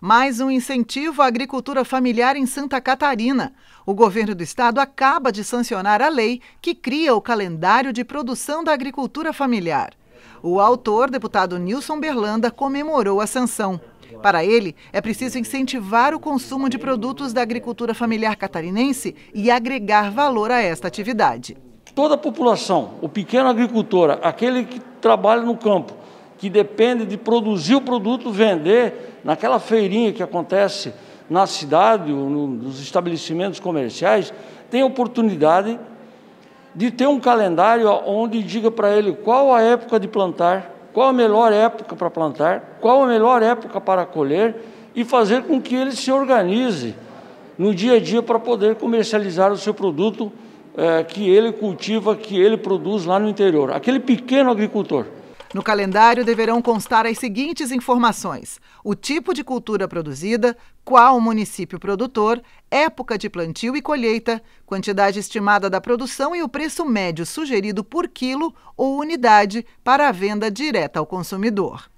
mais um incentivo à agricultura familiar em Santa Catarina. O governo do estado acaba de sancionar a lei que cria o calendário de produção da agricultura familiar. O autor, deputado Nilson Berlanda, comemorou a sanção. Para ele, é preciso incentivar o consumo de produtos da agricultura familiar catarinense e agregar valor a esta atividade. Toda a população, o pequeno agricultor, aquele que trabalha no campo, que depende de produzir o produto, vender naquela feirinha que acontece na cidade, nos estabelecimentos comerciais, tem oportunidade de ter um calendário onde diga para ele qual a época de plantar, qual a melhor época para plantar, qual a melhor época para colher e fazer com que ele se organize no dia a dia para poder comercializar o seu produto é, que ele cultiva, que ele produz lá no interior, aquele pequeno agricultor. No calendário deverão constar as seguintes informações: o tipo de cultura produzida, qual município produtor, época de plantio e colheita, quantidade estimada da produção e o preço médio sugerido por quilo ou unidade para a venda direta ao consumidor.